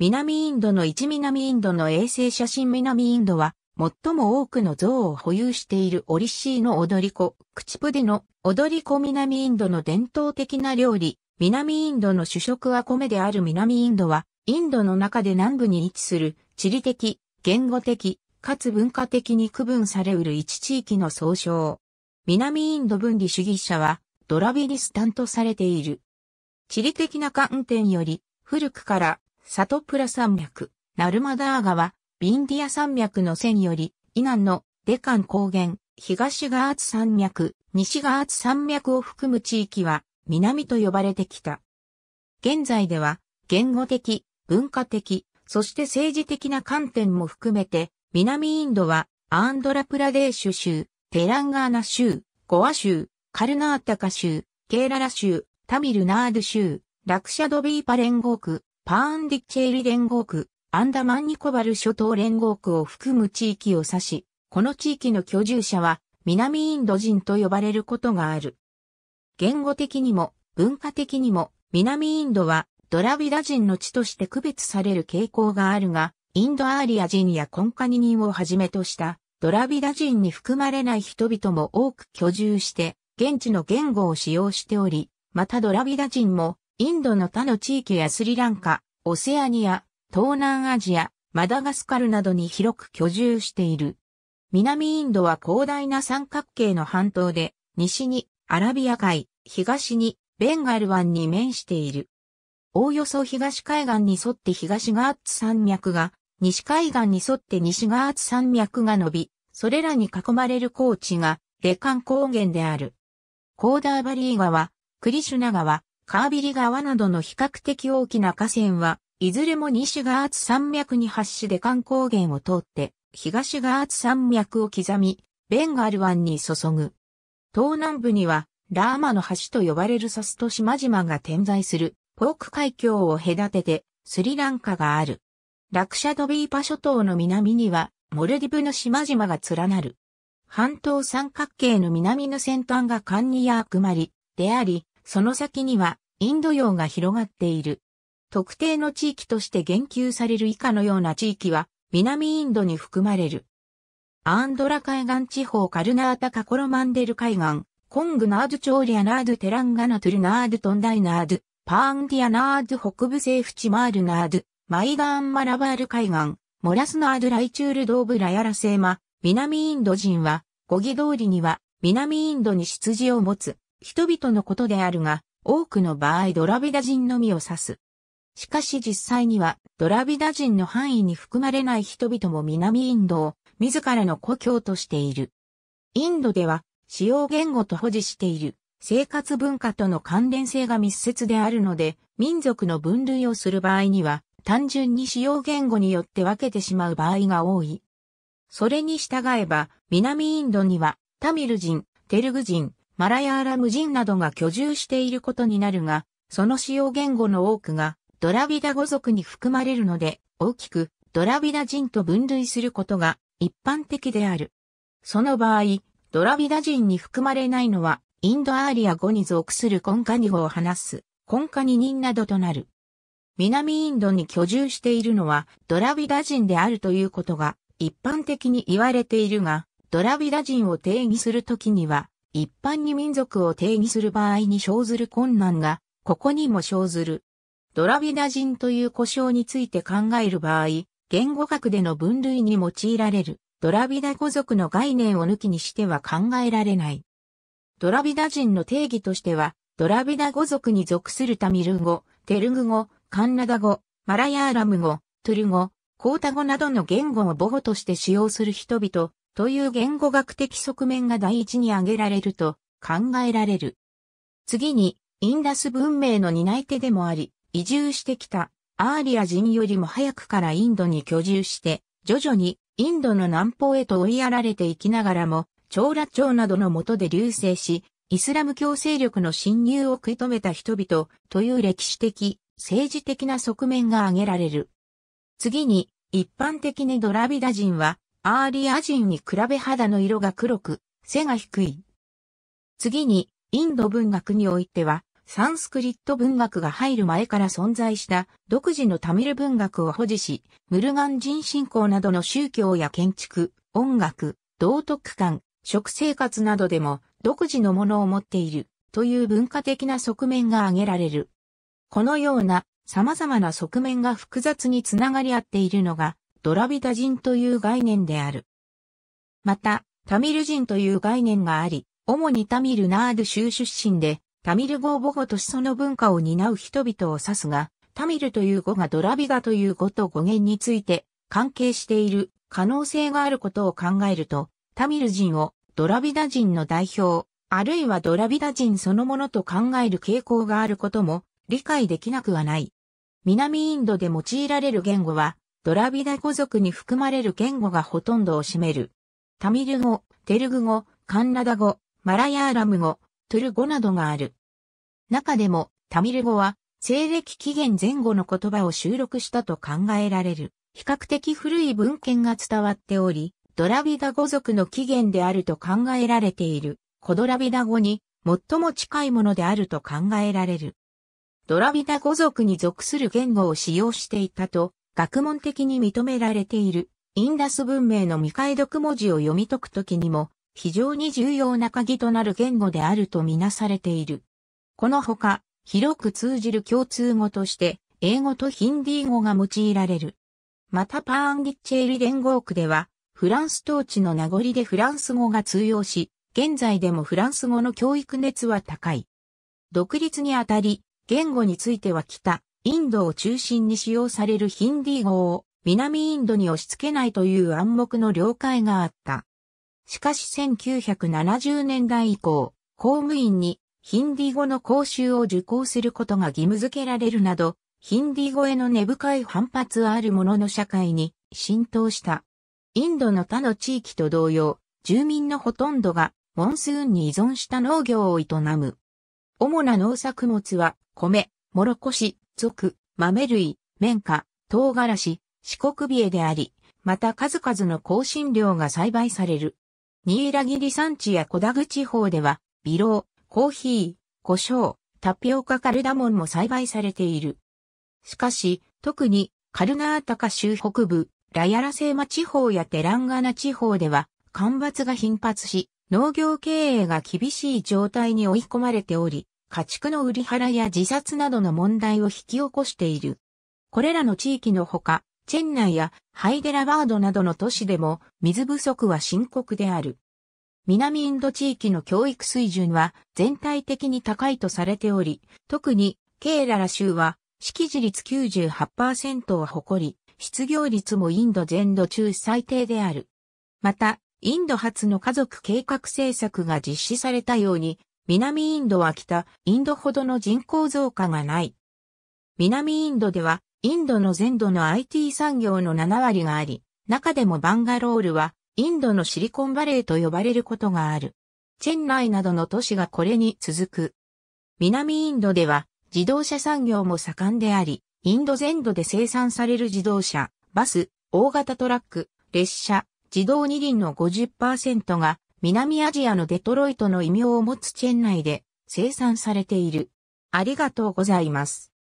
南インドの一南インドの衛星写真南インドは、最も多くの像を保有しているオリシーの踊り子、クチプデの踊り子南インドの伝統的な料理、南インドの主食は米である南インドは、インドの中で南部に位置する地理的、言語的、かつ文化的に区分されうる一地域の総称。南インド分離主義者は、ドラビリスタントされている。地理的な観点より、古くからサトプラ山脈、ナルマダー川、ビンディア山脈の線より、以南のデカン高原、東ガーツ山脈、西ガーツ山脈を含む地域は、南と呼ばれてきた。現在では、言語的、文化的、そして政治的な観点も含めて、南インドは、アンドラプラデーシュ州、テランガーナ州、ゴア州、カルナータカ州、ケーララ州、タミルナード州、ラクシャドビーパレンゴー区、パーンディッチェリ連合区、アンダマンニコバル諸島連合区を含む地域を指し、この地域の居住者は南インド人と呼ばれることがある。言語的にも文化的にも南インドはドラビダ人の地として区別される傾向があるが、インドアーリア人やコンカニ人をはじめとしたドラビダ人に含まれない人々も多く居住して、現地の言語を使用しており、またドラビダ人もインドの他の地域やスリランカ、オセアニア、東南アジア、マダガスカルなどに広く居住している。南インドは広大な三角形の半島で、西にアラビア海、東にベンガル湾に面している。おおよそ東海岸に沿って東ガーツ山脈が、西海岸に沿って西ガーツ山脈が伸び、それらに囲まれる高地が、レカン高原である。コーダーバリー川、クリシュナ川、カービリ川などの比較的大きな河川は、いずれも西ガーツ山脈に発しで観光源を通って、東ガーツ山脈を刻み、ベンガル湾に注ぐ。東南部には、ラーマの橋と呼ばれるサスと島々が点在する、ポーク海峡を隔てて、スリランカがある。ラクシャドビーパ諸島の南には、モルディブの島々が連なる。半島三角形の南の先端がカンニヤークマリであり、その先にはインド洋が広がっている。特定の地域として言及される以下のような地域は南インドに含まれる。アンドラ海岸地方カルナータカコロマンデル海岸、コングナードチョーリアナードテランガナトゥルナードトンダイナード、パーンディアナード北部ーフチマールナード、マイガーンマラバール海岸、モラスナードライチュールドーブラヤラセーマ、南インド人は、語義通りには南インドに出自を持つ。人々のことであるが、多くの場合ドラビダ人のみを指す。しかし実際にはドラビダ人の範囲に含まれない人々も南インドを自らの故郷としている。インドでは使用言語と保持している生活文化との関連性が密接であるので民族の分類をする場合には単純に使用言語によって分けてしまう場合が多い。それに従えば南インドにはタミル人、テルグ人、マラヤーラム人などが居住していることになるが、その使用言語の多くがドラビダ語族に含まれるので、大きくドラビダ人と分類することが一般的である。その場合、ドラビダ人に含まれないのは、インドアーリア語に属するコンカニ語を話す、コンカニ人などとなる。南インドに居住しているのは、ドラビダ人であるということが、一般的に言われているが、ドラビダ人を定義するときには、一般に民族を定義する場合に生ずる困難が、ここにも生ずる。ドラビダ人という呼称について考える場合、言語学での分類に用いられる、ドラビダ語族の概念を抜きにしては考えられない。ドラビダ人の定義としては、ドラビダ語族に属するタミル語、テルグ語、カンナダ語、マラヤーラム語、トゥル語、コータ語などの言語を母語として使用する人々という言語学的側面が第一に挙げられると考えられる。次に、インダス文明の担い手でもあり、移住してきたアーリア人よりも早くからインドに居住して、徐々にインドの南方へと追いやられていきながらも、長羅町などの下で流星し、イスラム教勢力の侵入を食い止めた人々という歴史的、政治的な側面が挙げられる。次に、一般的にドラビダ人はアーリア人に比べ肌の色が黒く、背が低い。次に、インド文学においては、サンスクリット文学が入る前から存在した独自のタミル文学を保持し、ムルガン人信仰などの宗教や建築、音楽、道徳観、食生活などでも独自のものを持っているという文化的な側面が挙げられる。このような様々な側面が複雑につながり合っているのがドラビダ人という概念である。また、タミル人という概念があり、主にタミルナード州出身で、タミル語を母語としその文化を担う人々を指すが、タミルという語がドラビダという語と語源について関係している可能性があることを考えると、タミル人をドラビダ人の代表、あるいはドラビダ人そのものと考える傾向があることも理解できなくはない。南インドで用いられる言語はドラビダ語族に含まれる言語がほとんどを占める。タミル語、テルグ語、カンナダ語、マラヤーラム語、トゥル語などがある。中でも、タミル語は、西暦紀元前後の言葉を収録したと考えられる、比較的古い文献が伝わっており、ドラビダ語族の起源であると考えられている、コドラビダ語に最も近いものであると考えられる。ドラビダ語族に属する言語を使用していたと学問的に認められている、インダス文明の未解読文字を読み解くときにも、非常に重要な鍵となる言語であるとみなされている。このほか、広く通じる共通語として、英語とヒンディー語が用いられる。またパーンギッチェーリ連合区では、フランス統治の名残でフランス語が通用し、現在でもフランス語の教育熱は高い。独立にあたり、言語については北、インドを中心に使用されるヒンディー語を南インドに押し付けないという暗黙の了解があった。しかし1970年代以降、公務員にヒンディー語の講習を受講することが義務付けられるなど、ヒンディー語への根深い反発はあるものの社会に浸透した。インドの他の地域と同様、住民のほとんどがモンスーンに依存した農業を営む。主な農作物は米、もろこし、属、豆類、綿花、唐辛子、四国ビエであり、また数々の香辛料が栽培される。ニラギリ山地や小田口地方では、ビロウ、コーヒー、胡椒、タピオカカルダモンも栽培されている。しかし、特にカルナータカ州北部、ラヤラセーマ地方やテランガナ地方では、干ばつが頻発し、農業経営が厳しい状態に追い込まれており、家畜の売り払いや自殺などの問題を引き起こしている。これらの地域のほか、チェンナやハイデラバードなどの都市でも水不足は深刻である。南インド地域の教育水準は全体的に高いとされており、特にケーララ州は識字率98%を誇り、失業率もインド全土中最低である。また、インド発の家族計画政策が実施されたように、南インドは北、インドほどの人口増加がない。南インドでは、インドの全土の IT 産業の7割があり、中でもバンガロールは、インドのシリコンバレーと呼ばれることがある。チェン内イなどの都市がこれに続く。南インドでは、自動車産業も盛んであり、インド全土で生産される自動車、バス、大型トラック、列車、自動二輪の50%が南アジアのデトロイトの異名を持つチェン内で生産されている。ありがとうございます。